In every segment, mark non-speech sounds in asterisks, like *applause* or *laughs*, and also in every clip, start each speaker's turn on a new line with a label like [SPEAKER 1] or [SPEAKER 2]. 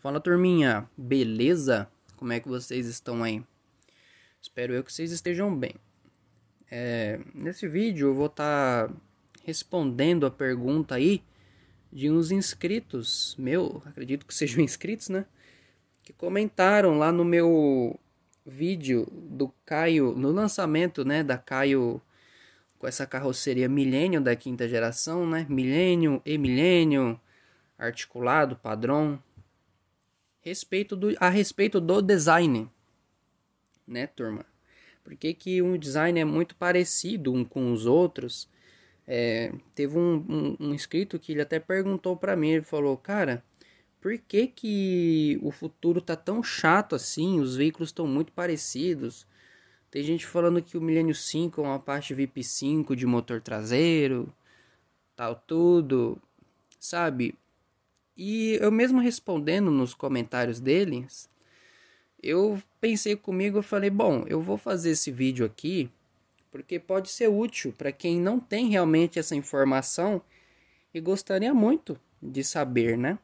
[SPEAKER 1] Fala turminha, beleza? Como é que vocês estão aí? Espero eu que vocês estejam bem. É, nesse vídeo eu vou estar tá respondendo a pergunta aí de uns inscritos, meu, acredito que sejam *laughs* inscritos, né? Que comentaram lá no meu vídeo do Caio, no lançamento, né, da Caio com essa carroceria Millennium da quinta geração, né? Millennium e Millennium articulado, padrão, respeito do, a respeito do design, né, turma? Por que, que um design é muito parecido um com os outros? É, teve um, um, um, inscrito que ele até perguntou para mim, ele falou, cara, por que que o futuro tá tão chato assim, os veículos estão muito parecidos? Tem gente falando que o Milênio 5 é uma parte VIP 5 de motor traseiro, tal tudo, sabe? E eu mesmo respondendo nos comentários deles, eu pensei comigo, eu falei, bom, eu vou fazer esse vídeo aqui porque pode ser útil para quem não tem realmente essa informação e gostaria muito de saber, né?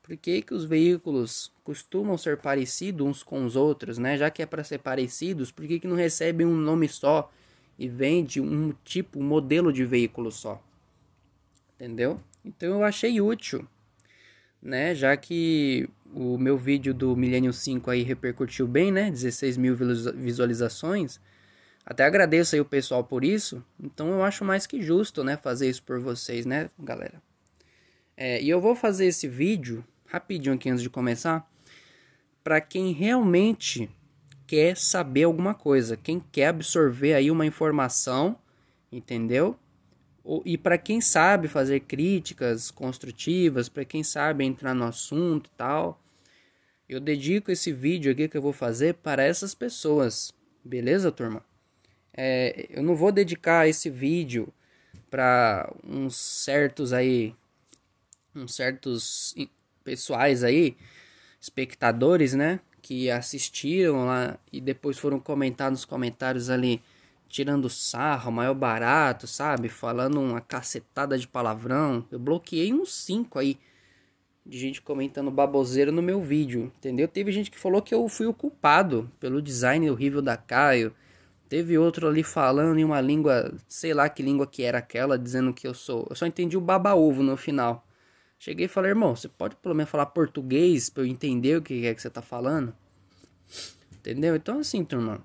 [SPEAKER 1] Por que, que os veículos costumam ser parecidos uns com os outros, né? Já que é para ser parecidos, por que, que não recebem um nome só e vende um tipo, um modelo de veículo só? Entendeu? Então eu achei útil né? Já que o meu vídeo do Millennium 5 aí repercutiu bem, né? 16 mil visualizações. Até agradeço aí o pessoal por isso. Então eu acho mais que justo, né? Fazer isso por vocês, né, galera? É, e eu vou fazer esse vídeo rapidinho aqui antes de começar para quem realmente quer saber alguma coisa, quem quer absorver aí uma informação, entendeu? e para quem sabe fazer críticas construtivas, para quem sabe entrar no assunto e tal, eu dedico esse vídeo aqui que eu vou fazer para essas pessoas, beleza, turma? É, eu não vou dedicar esse vídeo para uns certos aí, uns certos pessoais aí, espectadores, né, que assistiram lá e depois foram comentar nos comentários ali tirando sarro, maior barato, sabe? Falando uma cacetada de palavrão. Eu bloqueei uns 5 aí de gente comentando baboseira no meu vídeo, entendeu? Teve gente que falou que eu fui o culpado pelo design horrível da Caio. Teve outro ali falando em uma língua, sei lá que língua que era aquela, dizendo que eu sou. Eu só entendi o baba-ovo no final. Cheguei e falei, irmão, você pode pelo menos falar português pra eu entender o que é que você tá falando? Entendeu? Então, assim, turma,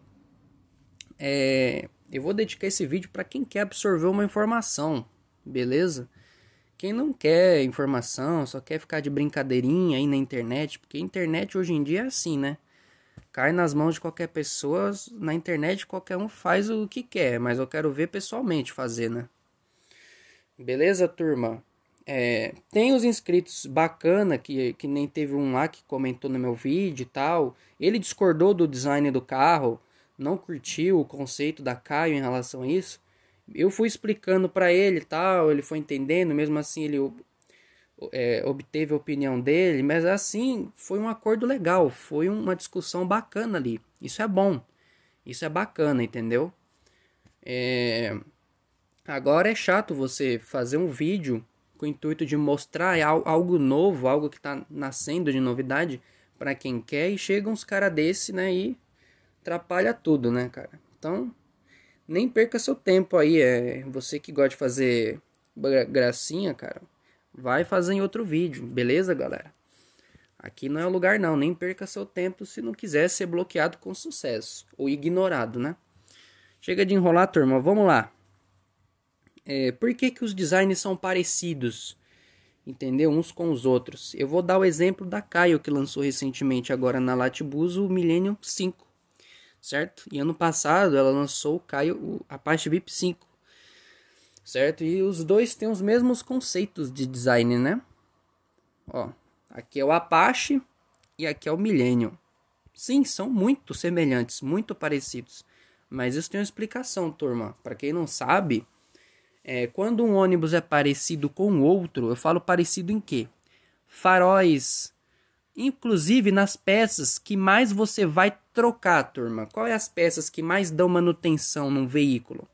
[SPEAKER 1] é, eu vou dedicar esse vídeo para quem quer absorver uma informação, beleza? Quem não quer informação, só quer ficar de brincadeirinha aí na internet, porque a internet hoje em dia é assim, né? Cai nas mãos de qualquer pessoa, na internet qualquer um faz o que quer, mas eu quero ver pessoalmente fazer, né? Beleza, turma? É, tem os inscritos bacana, que, que nem teve um lá que comentou no meu vídeo e tal. Ele discordou do design do carro, não curtiu o conceito da Caio em relação a isso, eu fui explicando para ele tal, ele foi entendendo, mesmo assim ele é, obteve a opinião dele, mas assim foi um acordo legal, foi uma discussão bacana ali. Isso é bom, isso é bacana, entendeu? É... Agora é chato você fazer um vídeo com o intuito de mostrar algo novo, algo que está nascendo de novidade para quem quer e chega uns cara desse, né, e atrapalha tudo, né, cara? Então, nem perca seu tempo aí. É você que gosta de fazer gracinha, cara. Vai fazer em outro vídeo, beleza, galera? Aqui não é o lugar não, nem perca seu tempo se não quiser ser bloqueado com sucesso ou ignorado, né? Chega de enrolar, turma, vamos lá. É, por que, que os designs são parecidos? Entendeu? Uns com os outros. Eu vou dar o exemplo da Caio que lançou recentemente agora na Latibus o Millennium 5 certo? E ano passado ela lançou o Caio a Apache VIP 5, certo? E os dois têm os mesmos conceitos de design, né? Ó, aqui é o Apache e aqui é o Millennium. Sim, são muito semelhantes, muito parecidos. Mas isso tem uma explicação, turma. Para quem não sabe, é, quando um ônibus é parecido com o outro, eu falo parecido em quê? Faróis. Inclusive nas peças que mais você vai trocar, turma? Qual é as peças que mais dão manutenção num veículo?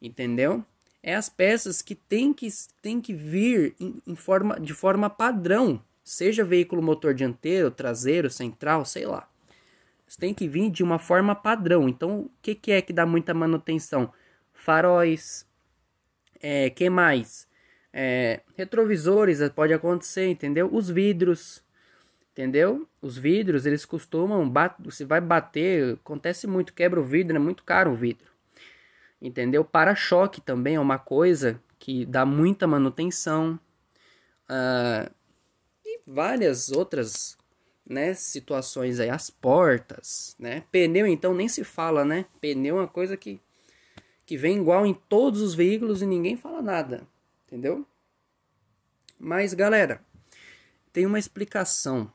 [SPEAKER 1] Entendeu? É as peças que tem que, tem que vir em, em forma, de forma padrão, seja veículo motor dianteiro, traseiro, central, sei lá. Tem que vir de uma forma padrão. Então, o que, que é que dá muita manutenção? Faróis, é, que mais? É, retrovisores pode acontecer, entendeu? Os vidros, Entendeu? Os vidros, eles costumam, você vai bater, acontece muito, quebra o vidro, é muito caro o vidro. Entendeu? Para-choque também é uma coisa que dá muita manutenção. Uh, e várias outras né, situações aí, as portas, né? Pneu então nem se fala, né? Pneu é uma coisa que que vem igual em todos os veículos e ninguém fala nada, entendeu? Mas galera, tem uma explicação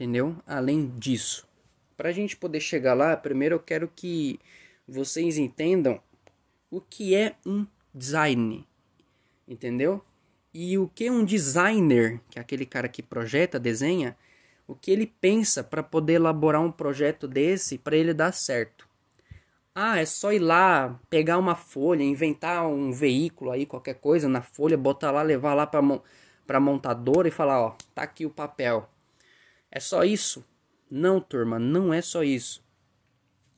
[SPEAKER 1] entendeu? Além disso, para a gente poder chegar lá, primeiro eu quero que vocês entendam o que é um design, entendeu? E o que um designer, que é aquele cara que projeta, desenha, o que ele pensa para poder elaborar um projeto desse para ele dar certo. Ah, é só ir lá, pegar uma folha, inventar um veículo aí, qualquer coisa na folha, botar lá, levar lá para para montadora e falar, ó, tá aqui o papel. É só isso? Não, turma, não é só isso.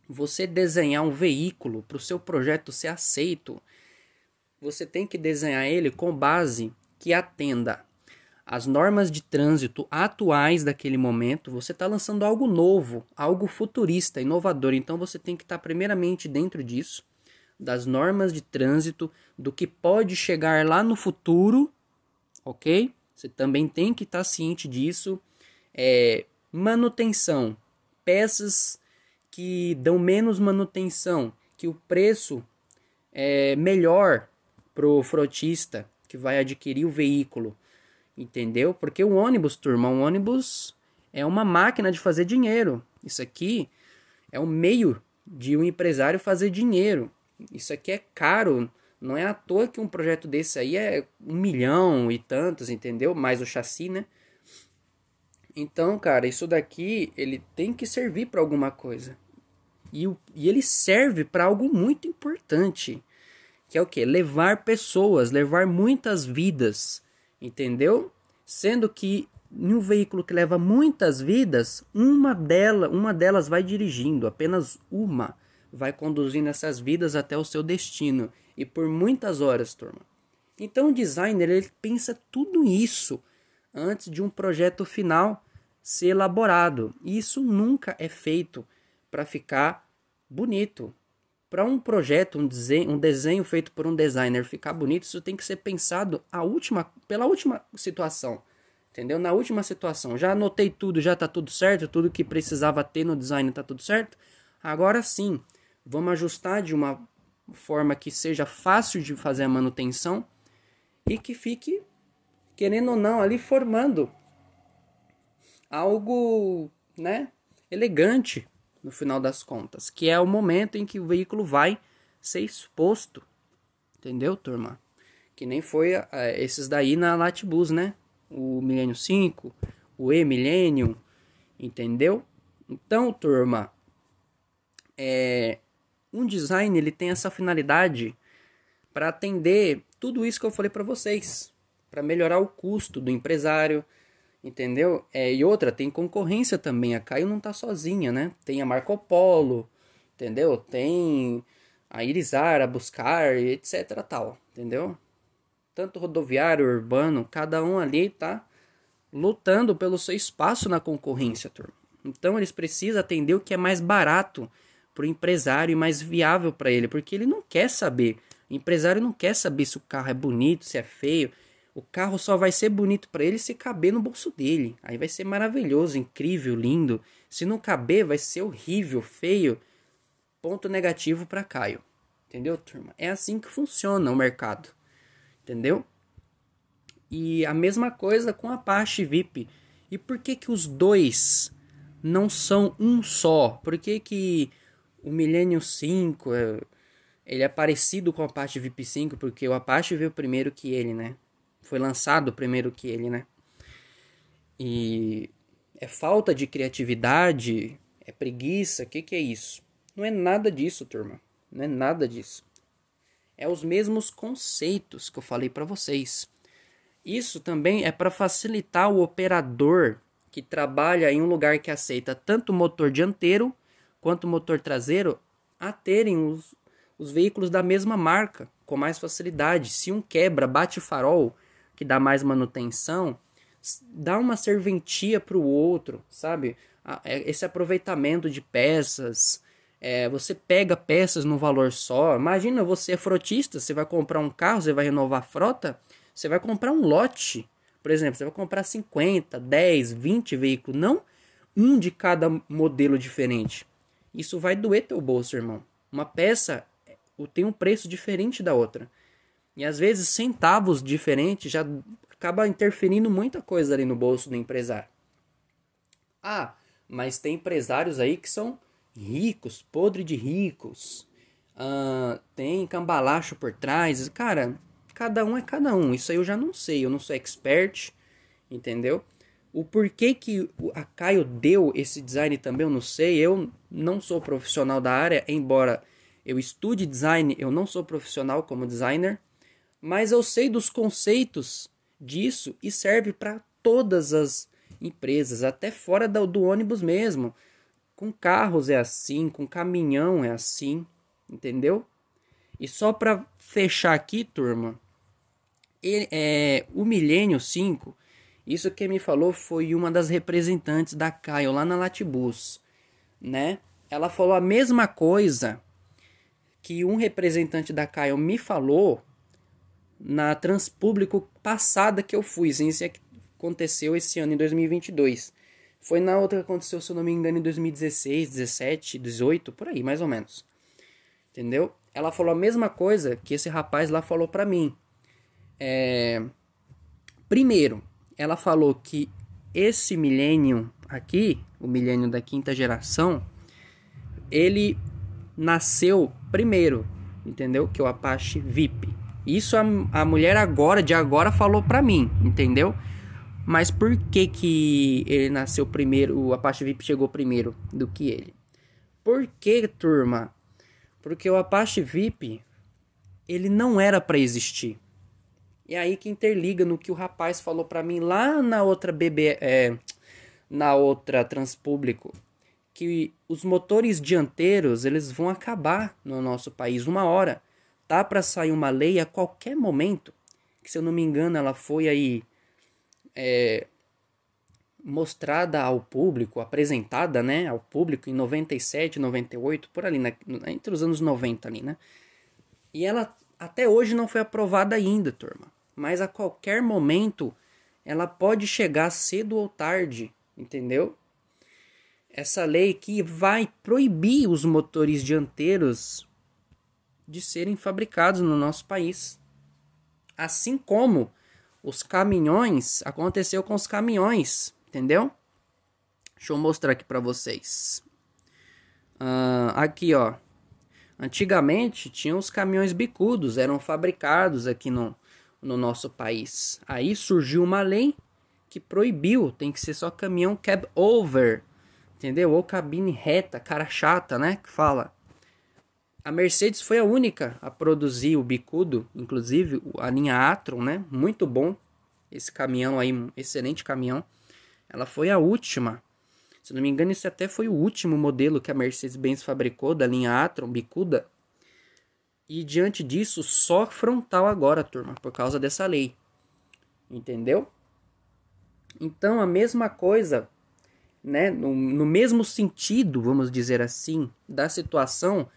[SPEAKER 1] Você desenhar um veículo para o seu projeto ser aceito, você tem que desenhar ele com base que atenda as normas de trânsito atuais daquele momento, você está lançando algo novo, algo futurista, inovador. Então você tem que estar tá primeiramente dentro disso, das normas de trânsito, do que pode chegar lá no futuro, ok? Você também tem que estar tá ciente disso é, manutenção, peças que dão menos manutenção, que o preço é melhor pro frotista que vai adquirir o veículo, entendeu? Porque o ônibus, turma, um ônibus é uma máquina de fazer dinheiro. Isso aqui é um meio de um empresário fazer dinheiro. Isso aqui é caro. Não é à toa que um projeto desse aí é um milhão e tantos, entendeu? Mais o chassi, né? Então, cara, isso daqui ele tem que servir para alguma coisa. E, e ele serve para algo muito importante, que é o que? Levar pessoas, levar muitas vidas, entendeu? Sendo que em um veículo que leva muitas vidas, uma dela, uma delas vai dirigindo, apenas uma vai conduzindo essas vidas até o seu destino e por muitas horas, turma. Então o designer ele pensa tudo isso antes de um projeto final ser elaborado. E isso nunca é feito para ficar bonito. Para um projeto, um desenho, um desenho feito por um designer ficar bonito, isso tem que ser pensado a última, pela última situação. Entendeu? Na última situação. Já anotei tudo, já está tudo certo, tudo que precisava ter no design está tudo certo. Agora sim, vamos ajustar de uma forma que seja fácil de fazer a manutenção e que fique querendo ou não, ali formando algo, né, elegante no final das contas, que é o momento em que o veículo vai ser exposto. Entendeu, turma? Que nem foi eh, esses daí na Latibus, né? O Milênio 5, o E-Milênio, entendeu? Então, turma, é, um design ele tem essa finalidade para atender tudo isso que eu falei para vocês, para melhorar o custo do empresário, entendeu? É, e outra, tem concorrência também. A Caio não está sozinha, né? Tem a Marco Polo, entendeu? Tem a Irizar, a Buscar, etc. tal, entendeu? Tanto rodoviário, urbano, cada um ali está lutando pelo seu espaço na concorrência, turma. Então eles precisam atender o que é mais barato para o empresário e mais viável para ele, porque ele não quer saber. O empresário não quer saber se o carro é bonito, se é feio, o carro só vai ser bonito para ele se caber no bolso dele. Aí vai ser maravilhoso, incrível, lindo. Se não caber, vai ser horrível, feio. Ponto negativo para Caio. Entendeu, turma? É assim que funciona o mercado. Entendeu? E a mesma coisa com a Apache VIP. E por que que os dois não são um só? Por que que o Millennium 5 eh, ele é parecido com o Apache VIP 5 porque o Apache veio primeiro que ele, né? foi lançado primeiro que ele, né? E é falta de criatividade, é preguiça, o que, que é isso? Não é nada disso, turma. Não é nada disso. É os mesmos conceitos que eu falei para vocês. Isso também é para facilitar o operador que trabalha em um lugar que aceita tanto motor dianteiro quanto motor traseiro a terem os, os veículos da mesma marca com mais facilidade. Se um quebra, bate farol, que dá mais manutenção, dá uma serventia para o outro, sabe? É, esse aproveitamento de peças, é, você pega peças no valor só. Imagina você é frotista, você vai comprar um carro, você vai renovar a frota, você vai comprar um lote. Por exemplo, você vai comprar 50, 10, 20 veículos, não um de cada modelo diferente. Isso vai doer teu bolso, irmão. Uma peça é, tem um preço diferente da outra. E às vezes centavos diferentes já acaba interferindo muita coisa ali no bolso do empresário. Ah, mas tem empresários aí que são ricos, podre de ricos. Ah, tem cambalacho por trás. Cara, cada um é cada um. Isso aí eu já não sei, eu não sou expert, entendeu? O porquê que a Caio deu esse design também eu não sei. Eu não sou profissional da área, embora eu estude design, eu não sou profissional como designer mas eu sei dos conceitos disso e serve para todas as empresas, até fora do, do ônibus mesmo. Com carros é assim, com caminhão é assim, entendeu? E só para fechar aqui, turma, ele, é, o Milênio 5, isso que me falou foi uma das representantes da Caio lá na Latibus, né? Ela falou a mesma coisa que um representante da Caio me falou na Transpúblico passada que eu fui, sim, se aconteceu esse ano, em 2022. Foi na outra que aconteceu, se eu não me engano, em 2016, 17, 18, por aí, mais ou menos. Entendeu? Ela falou a mesma coisa que esse rapaz lá falou para mim. É... Primeiro, ela falou que esse milênio aqui, o milênio da quinta geração, ele nasceu primeiro, entendeu? Que é o Apache VIP. Isso a, a mulher agora, de agora, falou pra mim, entendeu? Mas por que que ele nasceu primeiro, o Apache VIP chegou primeiro do que ele? Por que, turma? Porque o Apache VIP, ele não era para existir. E aí que interliga no que o rapaz falou para mim lá na outra BB, é, na outra Transpúblico, que os motores dianteiros, eles vão acabar no nosso país uma hora tá para sair uma lei a qualquer momento, que se eu não me engano ela foi aí é, mostrada ao público, apresentada, né, ao público em 97, 98, por ali, né, entre os anos 90 ali, né? E ela até hoje não foi aprovada ainda, turma. Mas a qualquer momento ela pode chegar cedo ou tarde, entendeu? Essa lei que vai proibir os motores dianteiros de serem fabricados no nosso país. Assim como os caminhões, aconteceu com os caminhões, entendeu? Deixa eu mostrar aqui para vocês. Uh, aqui, ó. Antigamente tinham os caminhões bicudos, eram fabricados aqui no, no nosso país. Aí surgiu uma lei que proibiu, tem que ser só caminhão cab over, entendeu? Ou cabine reta, cara chata, né? Que fala. A Mercedes foi a única a produzir o bicudo, inclusive a linha Atron, né? Muito bom esse caminhão aí, um excelente caminhão. Ela foi a última. Se não me engano, esse até foi o último modelo que a Mercedes-Benz fabricou da linha Atron bicuda. E diante disso, só frontal agora, turma, por causa dessa lei. Entendeu? Então, a mesma coisa, né, no, no mesmo sentido, vamos dizer assim, da situação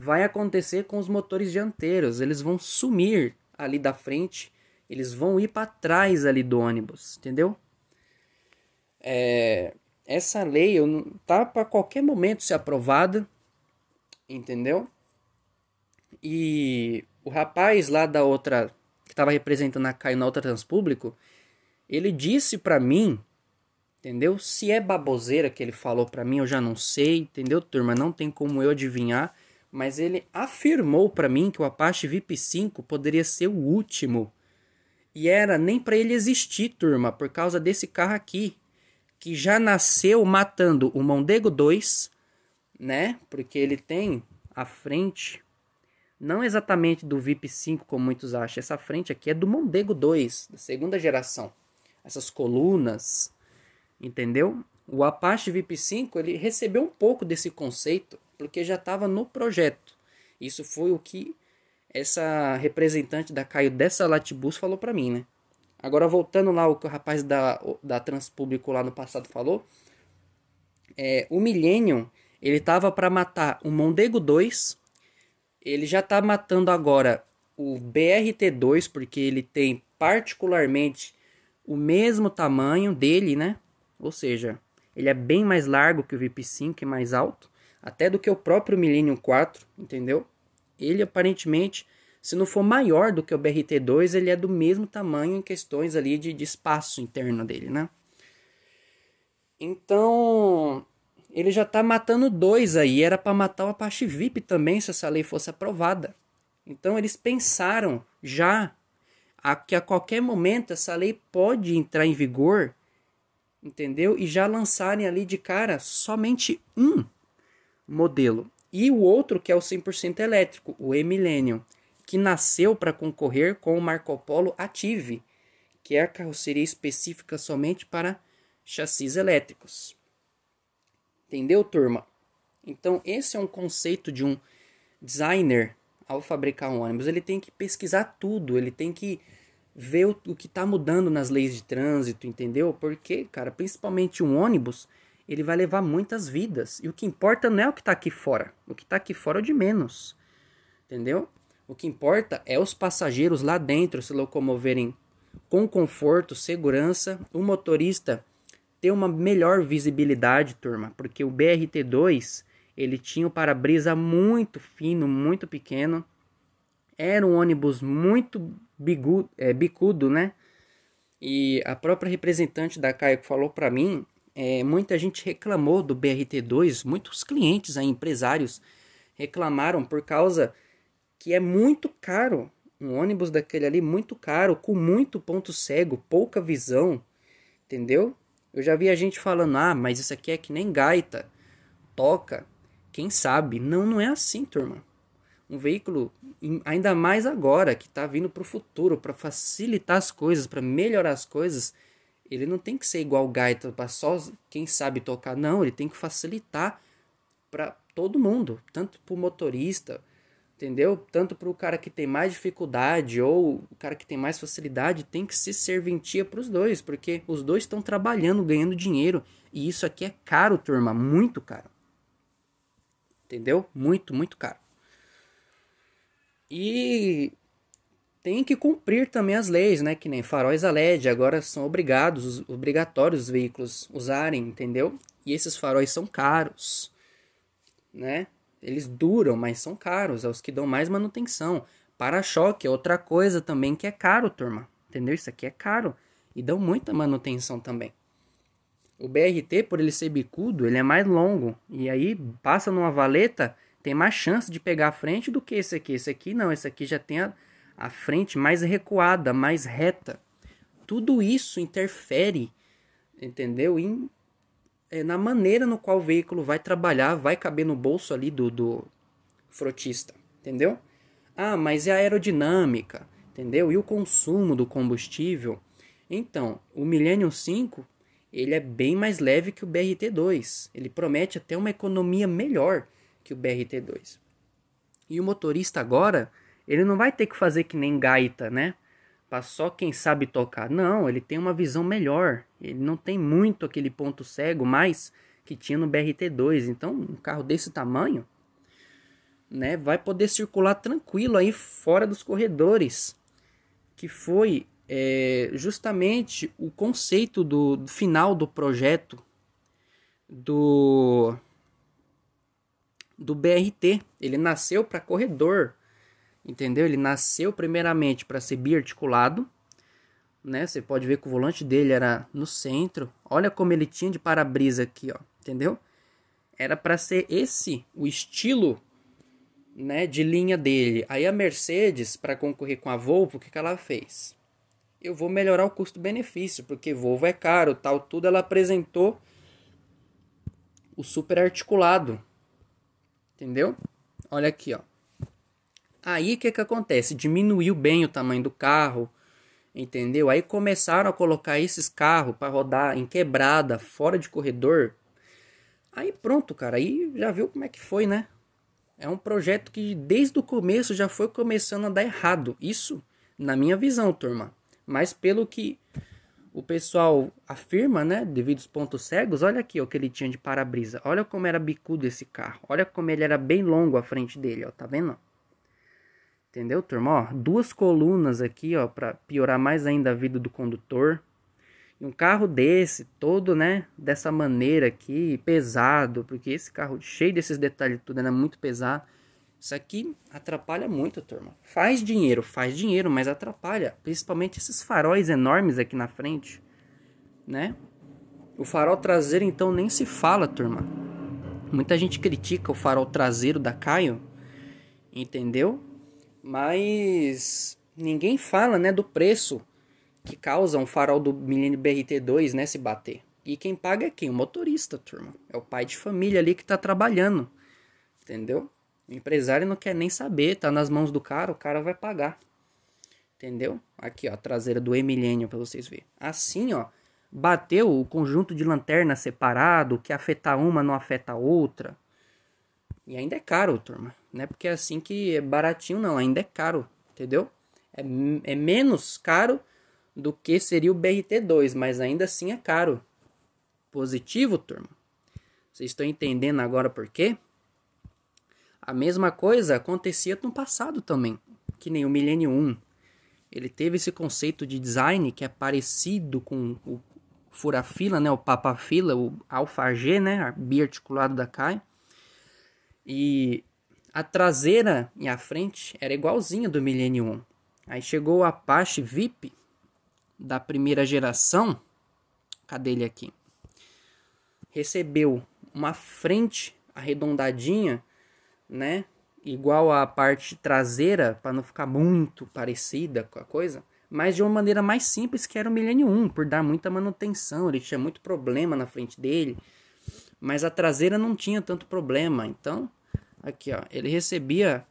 [SPEAKER 1] vai acontecer com os motores dianteiros. Eles vão sumir ali da frente, eles vão ir para trás ali do ônibus, entendeu? É, essa lei tá para qualquer momento ser aprovada, entendeu? E o rapaz lá da outra que estava representando a CAI na outra Transpúblico, ele disse para mim, entendeu? Se é baboseira que ele falou para mim, eu já não sei, entendeu, turma? Não tem como eu adivinhar mas ele afirmou para mim que o Apache VIP5 poderia ser o último. E era nem para ele existir, turma, por causa desse carro aqui, que já nasceu matando o Mondego 2, né? Porque ele tem a frente não exatamente do VIP 5 como muitos acham, essa frente aqui é do Mondego 2, da segunda geração. Essas colunas, entendeu? O Apache VIP 5, ele recebeu um pouco desse conceito porque já estava no projeto. Isso foi o que essa representante da Caio dessa Latibus falou para mim, né? Agora voltando lá o que o rapaz da, da Transpúblico lá no passado falou, é, o Millennium, ele tava para matar o Mondego 2, ele já tá matando agora o BRT2, porque ele tem particularmente o mesmo tamanho dele, né? Ou seja, ele é bem mais largo que o VIP5 e é mais alto até do que o próprio Millennium 4, entendeu? Ele aparentemente, se não for maior do que o BRT2, ele é do mesmo tamanho em questões ali de, de espaço interno dele, né? Então, ele já tá matando dois aí, era para matar o Apache VIP também se essa lei fosse aprovada. Então eles pensaram já a, que a qualquer momento essa lei pode entrar em vigor, entendeu? E já lançarem ali de cara somente um modelo. E o outro que é o 100% elétrico, o E-Millennium, que nasceu para concorrer com o Marco Polo Ative, que é a carroceria específica somente para chassis elétricos. Entendeu, turma? Então, esse é um conceito de um designer ao fabricar um ônibus. Ele tem que pesquisar tudo, ele tem que ver o, o que está mudando nas leis de trânsito, entendeu? Porque, cara, principalmente um ônibus, ele vai levar muitas vidas. E o que importa não é o que está aqui fora. O que está aqui fora é o de menos. Entendeu? O que importa é os passageiros lá dentro se locomoverem com conforto, segurança, o motorista ter uma melhor visibilidade, turma, porque o BRT2 ele tinha um para-brisa muito fino, muito pequeno, era um ônibus muito bigu, é, bicudo, né? E a própria representante da Caio falou para mim é, muita gente reclamou do BRT2, muitos clientes, aí, empresários, reclamaram por causa que é muito caro. Um ônibus daquele ali, muito caro, com muito ponto cego, pouca visão, entendeu? Eu já vi a gente falando, ah, mas isso aqui é que nem gaita, toca, quem sabe? Não, não é assim, turma. Um veículo, ainda mais agora, que está vindo para o futuro, para facilitar as coisas, para melhorar as coisas, ele não tem que ser igual gaita para só quem sabe tocar, não. Ele tem que facilitar para todo mundo, tanto para o motorista, entendeu? Tanto para o cara que tem mais dificuldade ou o cara que tem mais facilidade, tem que ser serventia para os dois, porque os dois estão trabalhando, ganhando dinheiro e isso aqui é caro, turma, muito caro. Entendeu? Muito, muito caro. E tem que cumprir também as leis, né? Que nem faróis a LED agora são obrigados, obrigatórios os veículos usarem, entendeu? E esses faróis são caros, né? Eles duram, mas são caros, é os que dão mais manutenção. Para-choque é outra coisa também que é caro, turma. Entendeu? Isso aqui é caro e dão muita manutenção também. O BRT, por ele ser bicudo, ele é mais longo e aí passa numa valeta, tem mais chance de pegar a frente do que esse aqui. Esse aqui não, esse aqui já tem a à frente mais recuada, mais reta. Tudo isso interfere, entendeu? Em, é, na maneira no qual o veículo vai trabalhar, vai caber no bolso ali do, do frotista, entendeu? Ah, mas é a aerodinâmica, entendeu? E o consumo do combustível. Então, o Millennium 5 ele é bem mais leve que o BRT2. Ele promete até uma economia melhor que o BRT2. E o motorista agora ele não vai ter que fazer que nem gaita, né? Para só quem sabe tocar. Não, ele tem uma visão melhor. Ele não tem muito aquele ponto cego mais que tinha no BRT2. Então, um carro desse tamanho, né, vai poder circular tranquilo aí fora dos corredores, que foi é, justamente o conceito do, do final do projeto do do BRT. Ele nasceu para corredor entendeu? Ele nasceu primeiramente para ser biarticulado, né? Você pode ver que o volante dele era no centro. Olha como ele tinha de para-brisa aqui, ó, entendeu? Era para ser esse o estilo, né, de linha dele. Aí a Mercedes, para concorrer com a Volvo, o que, que ela fez? Eu vou melhorar o custo-benefício, porque Volvo é caro, tal, tudo. Ela apresentou o super articulado, entendeu? Olha aqui, ó. Aí o que, que acontece? Diminuiu bem o tamanho do carro, entendeu? Aí começaram a colocar esses carros para rodar em quebrada, fora de corredor. Aí pronto, cara, aí já viu como é que foi, né? É um projeto que desde o começo já foi começando a dar errado. Isso na minha visão, turma. Mas pelo que o pessoal afirma, né, devido aos pontos cegos, olha aqui o que ele tinha de para-brisa. Olha como era bicudo esse carro. Olha como ele era bem longo à frente dele, ó, tá vendo? Entendeu, turma? Ó, duas colunas aqui, ó, para piorar mais ainda a vida do condutor. E um carro desse, todo, né, dessa maneira aqui, pesado, porque esse carro cheio desses detalhes tudo, né muito pesado. Isso aqui atrapalha muito, turma. Faz dinheiro, faz dinheiro, mas atrapalha, principalmente esses faróis enormes aqui na frente, né? O farol traseiro então nem se fala, turma. Muita gente critica o farol traseiro da Caio, entendeu? Mas ninguém fala, né, do preço que causa um farol do milênio BRT2, né, se bater. E quem paga é quem? O motorista, turma. É o pai de família ali que tá trabalhando. Entendeu? O empresário não quer nem saber, tá nas mãos do cara, o cara vai pagar. Entendeu? Aqui, ó, a traseira do Emilênio para vocês verem. Assim, ó, bateu o conjunto de lanternas separado, que afeta uma, não afeta a outra. E ainda é caro, turma né porque é assim que é baratinho, não. Ainda é caro, entendeu? É, é menos caro do que seria o BRT2, mas ainda assim é caro. Positivo, turma? Vocês estão entendendo agora por quê? A mesma coisa acontecia no passado também, que nem o Millennium 1. Ele teve esse conceito de design que é parecido com o furafila, né, o papafila, o alfa G, né, biarticulado da CAI. E a traseira e a frente era igualzinha do Millennium 1. Aí chegou o Apache VIP da primeira geração. Cadê ele aqui? Recebeu uma frente arredondadinha, né? Igual à parte traseira, para não ficar muito parecida com a coisa, mas de uma maneira mais simples que era o Millennium 1, por dar muita manutenção, ele tinha muito problema na frente dele, mas a traseira não tinha tanto problema, então Aqui, ó. Ele recebia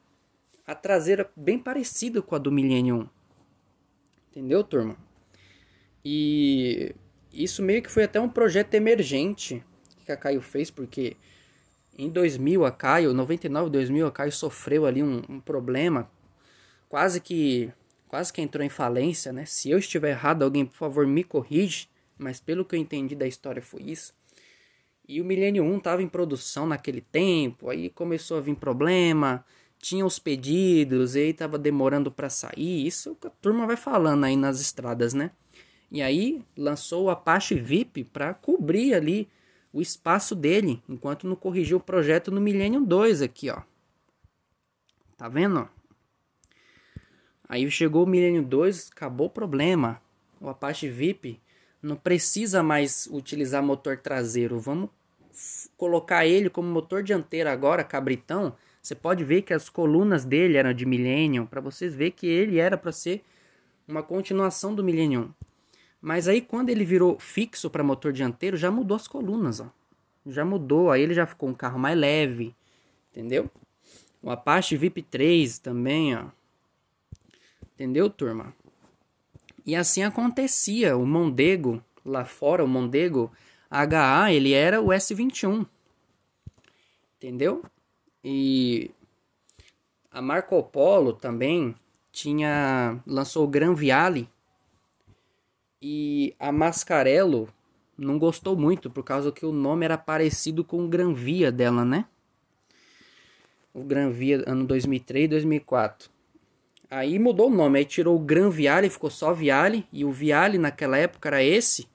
[SPEAKER 1] a traseira bem parecida com a do Millennium. Entendeu, turma? E isso meio que foi até um projeto emergente que a Caio fez, porque em 2000 a Caio, 99, 2000 a Caio sofreu ali um, um problema, quase que quase que entrou em falência, né? Se eu estiver errado, alguém por favor me corrige, mas pelo que eu entendi da história foi isso. E o Milênio 1 estava em produção naquele tempo, aí começou a vir problema, tinha os pedidos, e aí estava demorando para sair. Isso a turma vai falando aí nas estradas, né? E aí lançou o Apache VIP para cobrir ali o espaço dele, enquanto não corrigiu o projeto no Millennium 2 aqui, ó. Tá vendo? Aí chegou o Millennium 2, acabou o problema. O Apache VIP não precisa mais utilizar motor traseiro. Vamos colocar ele como motor dianteiro agora, cabritão, você pode ver que as colunas dele eram de Millennium, para vocês ver que ele era para ser uma continuação do Millennium. Mas aí quando ele virou fixo para motor dianteiro, já mudou as colunas, ó. Já mudou, aí ele já ficou um carro mais leve, entendeu? O Apache VIP 3 também, ó. Entendeu, turma? E assim acontecia, o Mondego lá fora, o Mondego HA ele era o S21. Entendeu? E a Marco Polo também tinha lançou o Gran Viale e a Mascarello não gostou muito por causa que o nome era parecido com o Gran Via dela, né? O Gran Via ano 2003, 2004. Aí mudou o nome, aí tirou o Gran Viale, ficou só Viale e o Viale naquela época era esse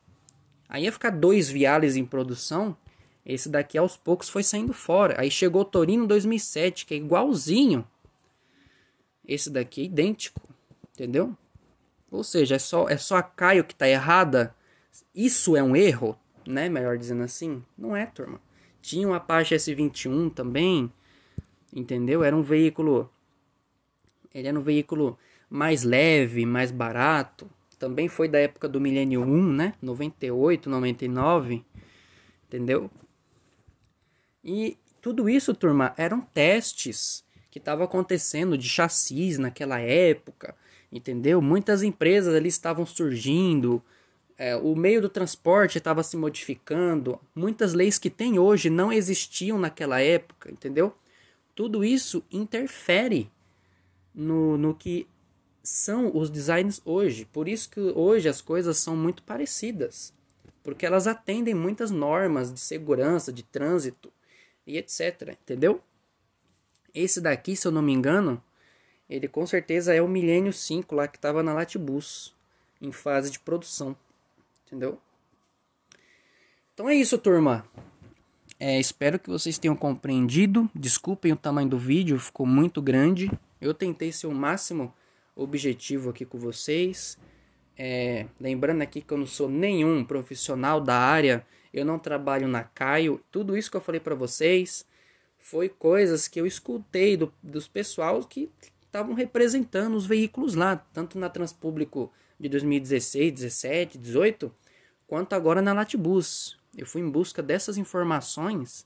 [SPEAKER 1] Aí ia ficar dois Viales em produção. Esse daqui aos poucos foi saindo fora. Aí chegou o Torino 2007, que é igualzinho. Esse daqui é idêntico, entendeu? Ou seja, é só, é só a Caio que tá errada. Isso é um erro, né? Melhor dizendo assim. Não é, turma. Tinha o Apache S21 também, entendeu? Era um veículo. Ele era um veículo mais leve, mais barato, também foi da época do milênio 1, né? 98, 99, entendeu? E tudo isso, turma, eram testes que estavam acontecendo de chassis naquela época, entendeu? Muitas empresas ali estavam surgindo, é, o meio do transporte estava se modificando, muitas leis que tem hoje não existiam naquela época, entendeu? Tudo isso interfere no, no que são os designs hoje. Por isso que hoje as coisas são muito parecidas, porque elas atendem muitas normas de segurança, de trânsito e etc, entendeu? Esse daqui, se eu não me engano, ele com certeza é o Milênio 5 lá que estava na Latibus, em fase de produção, entendeu? Então é isso, turma. É, espero que vocês tenham compreendido. Desculpem o tamanho do vídeo, ficou muito grande. Eu tentei ser o máximo objetivo aqui com vocês. É, lembrando aqui que eu não sou nenhum profissional da área, eu não trabalho na Caio. Tudo isso que eu falei para vocês foi coisas que eu escutei do, dos pessoal que estavam representando os veículos lá, tanto na Transpúblico de 2016, 17, 18, quanto agora na Latibus. Eu fui em busca dessas informações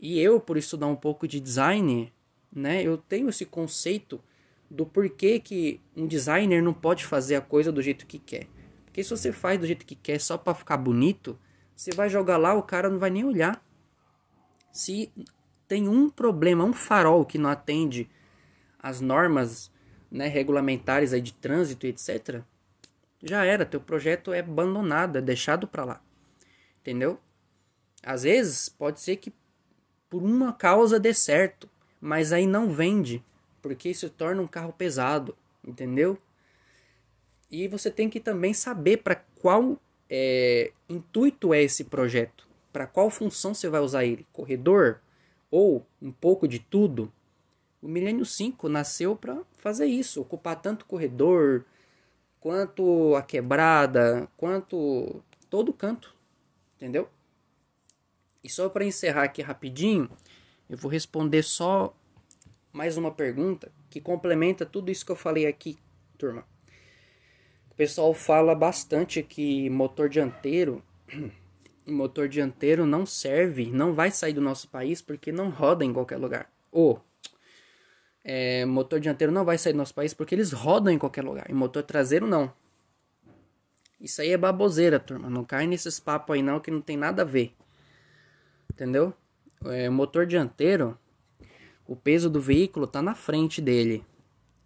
[SPEAKER 1] e eu, por estudar um pouco de design, né, eu tenho esse conceito do porquê que um designer não pode fazer a coisa do jeito que quer. Porque se você faz do jeito que quer só para ficar bonito, você vai jogar lá, o cara não vai nem olhar. Se tem um problema, um farol que não atende as normas né, regulamentares aí de trânsito, etc., já era, teu projeto é abandonado, é deixado para lá. Entendeu? Às vezes pode ser que por uma causa dê certo, mas aí não vende porque isso torna um carro pesado, entendeu? E você tem que também saber para qual é, intuito é esse projeto, para qual função você vai usar ele, corredor ou um pouco de tudo. O Milênio 5 nasceu para fazer isso, ocupar tanto corredor, quanto a quebrada, quanto todo canto, entendeu? E só para encerrar aqui rapidinho, eu vou responder só mais uma pergunta que complementa tudo isso que eu falei aqui, turma. O pessoal fala bastante que motor dianteiro, *clears throat* motor dianteiro não serve, não vai sair do nosso país porque não roda em qualquer lugar. Ou é, motor dianteiro não vai sair do nosso país porque eles rodam em qualquer lugar. E motor traseiro não. Isso aí é baboseira, turma. Não cai nesses papos aí não que não tem nada a ver. Entendeu? É, motor dianteiro o peso do veículo está na frente dele.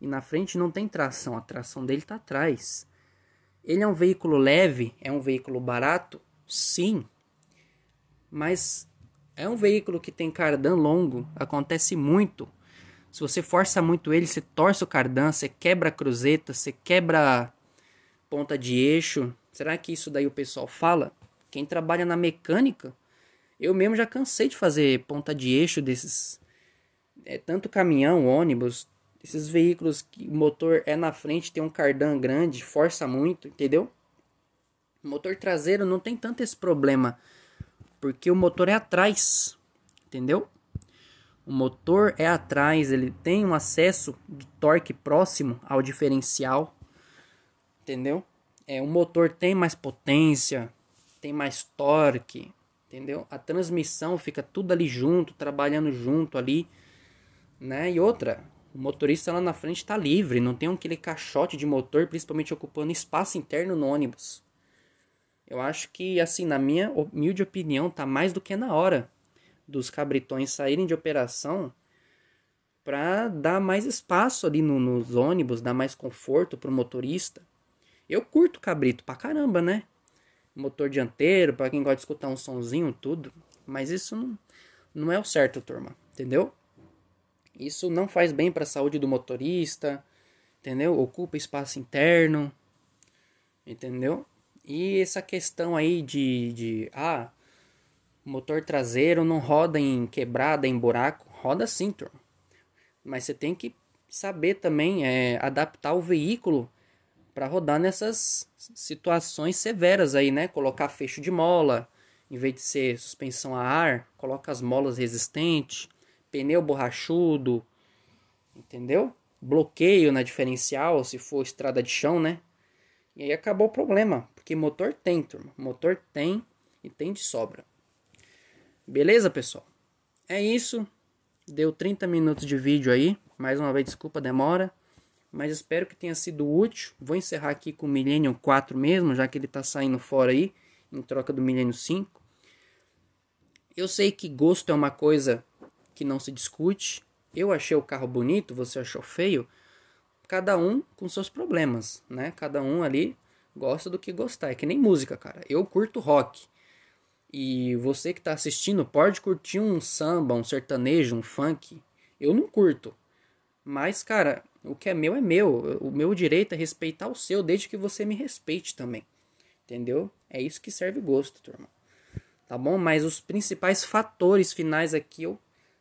[SPEAKER 1] E na frente não tem tração, a tração dele está atrás. Ele é um veículo leve? É um veículo barato? Sim. Mas é um veículo que tem cardan longo, acontece muito. Se você força muito ele, você torce o cardan, você quebra a cruzeta, você quebra ponta de eixo. Será que isso daí o pessoal fala? Quem trabalha na mecânica, eu mesmo já cansei de fazer ponta de eixo desses é, tanto caminhão, ônibus, esses veículos que o motor é na frente, tem um cardan grande, força muito, entendeu? motor traseiro não tem tanto esse problema, porque o motor é atrás, entendeu? O motor é atrás, ele tem um acesso de torque próximo ao diferencial, entendeu? É, o motor tem mais potência, tem mais torque, entendeu? A transmissão fica tudo ali junto, trabalhando junto ali. Né? E outra, o motorista lá na frente está livre, não tem aquele caixote de motor, principalmente ocupando espaço interno no ônibus. Eu acho que, assim, na minha humilde opinião, tá mais do que na hora dos cabritões saírem de operação para dar mais espaço ali no, nos ônibus, dar mais conforto pro motorista. Eu curto cabrito pra caramba, né? Motor dianteiro, para quem gosta de escutar um sonzinho, tudo. Mas isso não, não é o certo, turma, entendeu? Isso não faz bem para a saúde do motorista, entendeu? Ocupa espaço interno, entendeu? E essa questão aí de, de ah, motor traseiro não roda em quebrada, em buraco, roda sim, turma. Mas você tem que saber também é, adaptar o veículo para rodar nessas situações severas aí, né? Colocar fecho de mola, em vez de ser suspensão a ar, coloca as molas resistentes, pneu borrachudo, entendeu? Bloqueio na diferencial, se for estrada de chão, né? E aí acabou o problema, porque motor tem, turma. Motor tem e tem de sobra. Beleza, pessoal? É isso. Deu 30 minutos de vídeo aí. Mais uma vez, desculpa a demora. Mas espero que tenha sido útil. Vou encerrar aqui com o Millennium 4 mesmo, já que ele tá saindo fora aí, em troca do Millennium 5. Eu sei que gosto é uma coisa que não se discute. Eu achei o carro bonito, você achou feio. Cada um com seus problemas, né? Cada um ali gosta do que gostar. É que nem música, cara. Eu curto rock. E você que está assistindo pode curtir um samba, um sertanejo, um funk. Eu não curto. Mas, cara, o que é meu é meu. O meu direito é respeitar o seu, desde que você me respeite também. Entendeu? É isso que serve gosto, turma. Tá bom? Mas os principais fatores finais aqui eu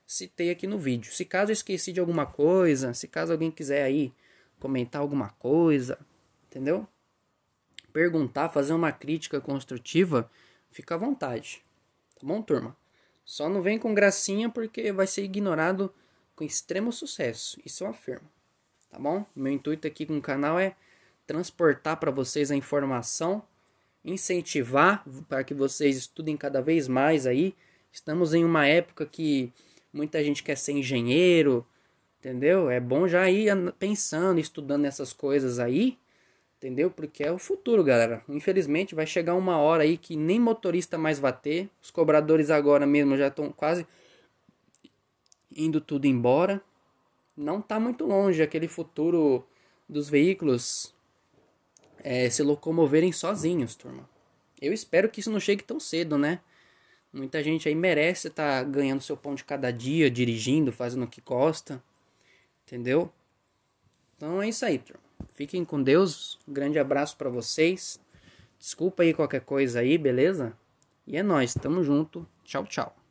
[SPEAKER 1] citei aqui no vídeo. Se caso eu esqueci de alguma coisa, se caso alguém quiser aí comentar alguma coisa, entendeu? Perguntar, fazer uma crítica construtiva, fica à vontade. Tá bom, turma? Só não vem com gracinha porque vai ser ignorado com extremo sucesso, isso eu afirmo. Tá bom? Meu intuito aqui com o canal é transportar para vocês a informação, incentivar para que vocês estudem cada vez mais aí. Estamos em uma época que muita gente quer ser engenheiro, entendeu? É bom já ir pensando, estudando essas coisas aí, entendeu? Porque é o futuro, galera. Infelizmente vai chegar uma hora aí que nem motorista mais vai ter. Os cobradores agora mesmo já estão quase indo tudo embora. Não tá muito longe aquele futuro dos veículos é, se locomoverem sozinhos, turma. Eu espero que isso não chegue tão cedo, né? Muita gente aí merece estar tá ganhando seu pão de cada dia, dirigindo, fazendo o que gosta. Entendeu? Então é isso aí, turma. Fiquem com Deus. Um grande abraço para vocês. Desculpa aí qualquer coisa aí, beleza? E é nós, tamo junto. Tchau, tchau.